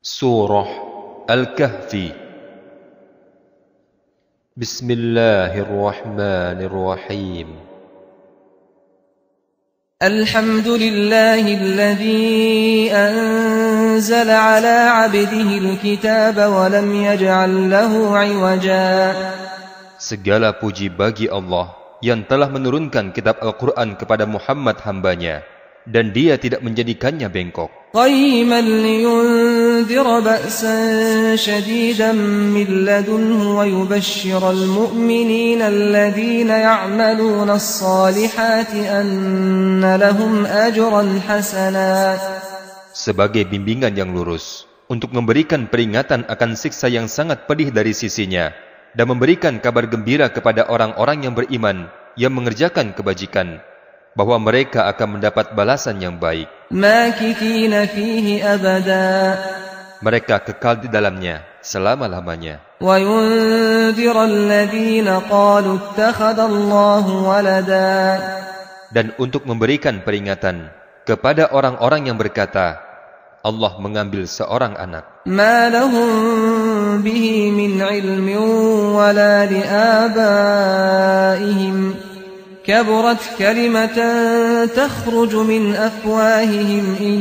Surah Al-Kahfi Bismillahirrahmanirrahim Alhamdulillahilladzi anzala ala abdihi al-kitaba wa lam yaj'al lahu 'iwaja Segala puji bagi Allah yang telah menurunkan kitab Al-Quran kepada Muhammad hambanya dan dia tidak menjadikannya bengkok. Sebagai bimbingan yang lurus, untuk memberikan peringatan akan siksa yang sangat pedih dari sisinya, dan memberikan kabar gembira kepada orang-orang yang beriman, yang mengerjakan kebajikan, bahwa mereka akan mendapat balasan yang baik. Mereka kekal di dalamnya selama-lamanya. Dan untuk memberikan peringatan kepada orang-orang yang berkata, Allah mengambil seorang anak. كبرت كلمة تخرج من أفواههم إن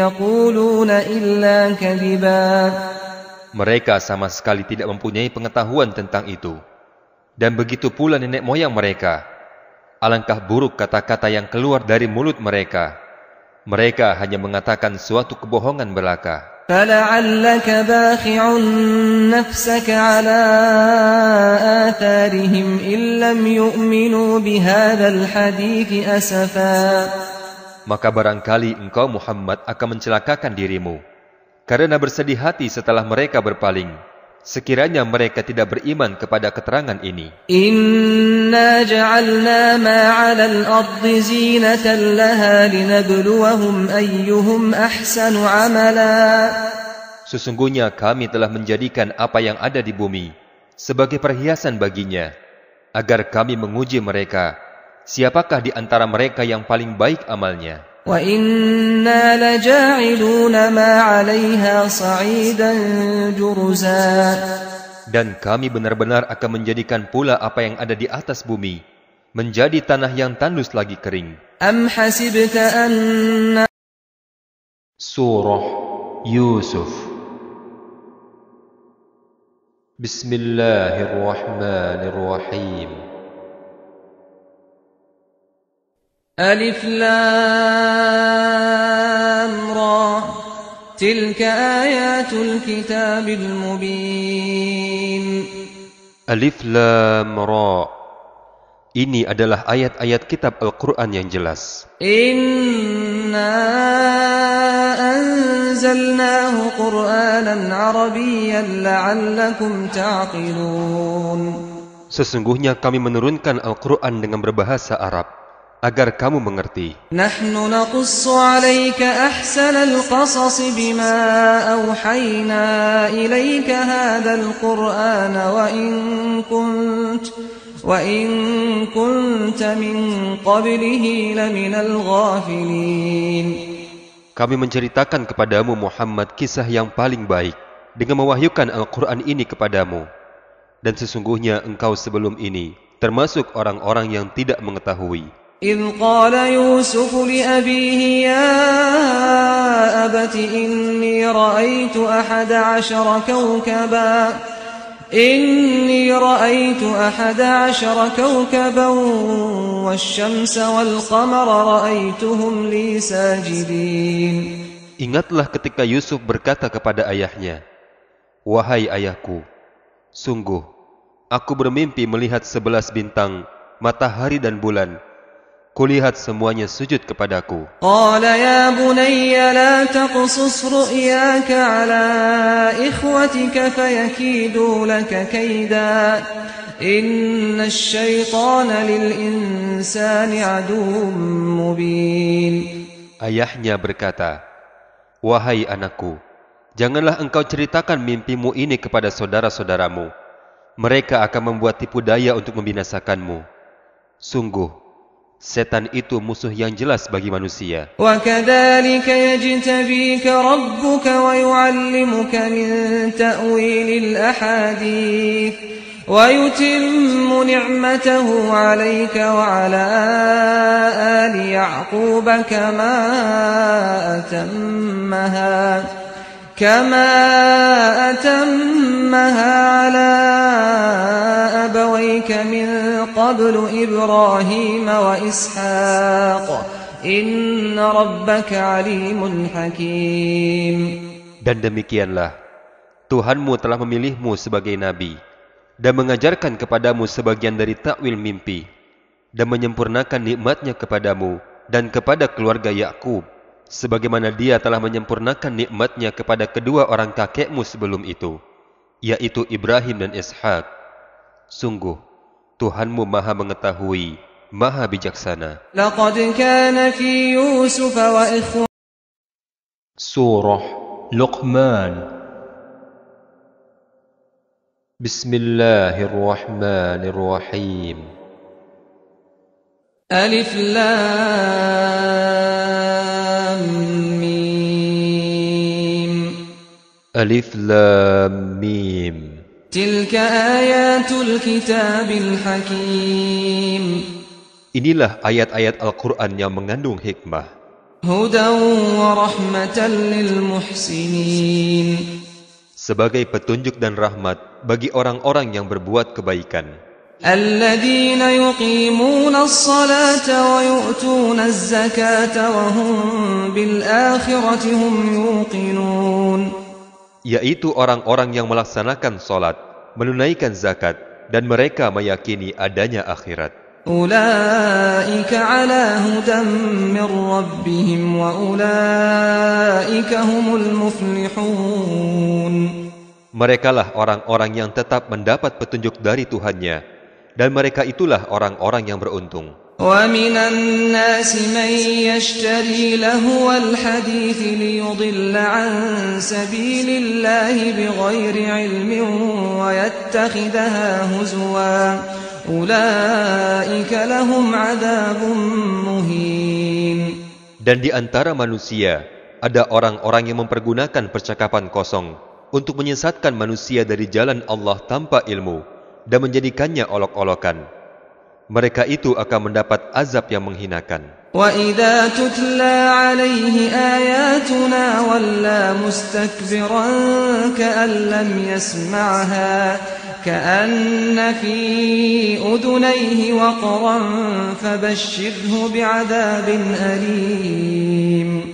يقولون إلا كذبا Mereka sama sekali tidak mempunyai pengetahuan tentang itu. Dan begitu pula nenek moyang mereka. Alangkah buruk kata-kata yang keluar dari mulut mereka. Mereka hanya mengatakan suatu kebohongan belaka. فلعلك باخع نفسك على آثارهم إن لم يؤمنوا بهذا الحديث أسفا Maka barangkali engkau Muhammad akan mencelakakan dirimu karena bersedih hati setelah mereka berpaling. Sekiranya mereka tidak beriman kepada keterangan ini. Inna ja'alna ma'ala al-ardi zinatan laha linabluwahum ayyuhum ahsanu amala. Sesungguhnya kami telah menjadikan apa yang ada di bumi sebagai perhiasan baginya, agar kami menguji mereka, siapakah di antara mereka yang paling baik amalnya. Dan kami benar-benar akan menjadikan pula apa yang ada di atas bumi menjadi tanah yang tandus lagi kering. Am hasibta anna Surah Yusuf Bismillahirrahmanirrahim ألف لام را تلك آيات الكتاب المبين ألف لام را Ini adalah ayat-ayat kitab Al-Quran yang jelas. Inna anzalnahu Qur'anan Arabiyyan la'allakum ta'qilun. Sesungguhnya kami menurunkan Al-Quran dengan berbahasa Arab agar kamu mengerti. Nahnu naqussu al qasas bima ilaika qur'ana wa kunt wa in min qablihi laminal ghafilin. Kami menceritakan kepadamu Muhammad kisah yang paling baik dengan mewahyukan Al-Qur'an ini kepadamu. Dan sesungguhnya engkau sebelum ini termasuk orang-orang yang tidak mengetahui. إذ قال يوسف لأبيه يا أبت إني رأيت أحد عشر كوكبا إني رأيت أحد عشر كوكبا والشمس والقمر رأيتهم لي ساجدين Ingatlah ketika Yusuf berkata kepada ayahnya, Wahai ayahku, sungguh, aku bermimpi melihat sebelas bintang, matahari dan bulan, Kulihat semuanya sujud kepadaku. Ya Ayahnya berkata, Wahai anakku, janganlah engkau ceritakan mimpimu ini kepada saudara-saudaramu. Mereka akan membuat tipu daya untuk membinasakanmu. Sungguh, Setan itu musuh yang jelas bagi manusia. وَكَذَلِكَ يَجْتَبِيكَ رَبُّكَ وَيُعَلِّمُكَ مِنْ تَأْوِيلِ الْأَحَادِيثِ وَيُتِمُّ نِعْمَتَهُ عَلَيْكَ وَعَلَى آلِ يَعْقُوبَ كَمَا أَتَمَّهَا كَمَا أَتَمَّهَا عَلَى قبل إبراهيم وإسحاق إن ربك عليم حكيم Dan demikianlah, Tuhanmu telah memilihmu sebagai nabi dan mengajarkan kepadamu sebagian dari takwil mimpi dan menyempurnakan nikmatnya kepadamu dan kepada keluarga Yakub, sebagaimana dia telah menyempurnakan nikmatnya kepada kedua orang kakekmu sebelum itu, yaitu Ibrahim dan Ishak. Sungguh, Tuhanmu maha mengetahui, maha bijaksana. Surah Luqman Bismillahirrahmanirrahim Alif Lam Mim Alif Lam Mim Inilah ayat-ayat Al-Quran yang mengandung hikmah. Sebagai petunjuk dan rahmat bagi orang-orang yang berbuat kebaikan. الذين يقيمون bil hum yuqinun yaitu orang-orang yang melaksanakan solat, menunaikan zakat, dan mereka meyakini adanya akhirat. Merekalah Mereka lah orang-orang yang tetap mendapat petunjuk dari Tuhannya, dan mereka itulah orang-orang yang beruntung. ومن الناس من يشتري لهو الحديث ليضل عن سبيل الله بغير علم ويتخذها هزوا أولئك لهم عذاب مهين Dan di antara manusia ada orang-orang yang mempergunakan percakapan kosong untuk menyesatkan manusia dari jalan Allah tanpa ilmu dan menjadikannya olok-olokan. mereka itu akan mendapat azab yang menghinakan. وَإِذَا تُتْلَى عَلَيْهِ آيَاتُنَا وَلَّى مُسْتَكْبِرًا كَأَن لَّمْ يَسْمَعْهَا كَأَنَّ فِي أُذُنَيْهِ وَقْرًا فَبَشِّرْهُ بِعَذَابٍ أَلِيمٍ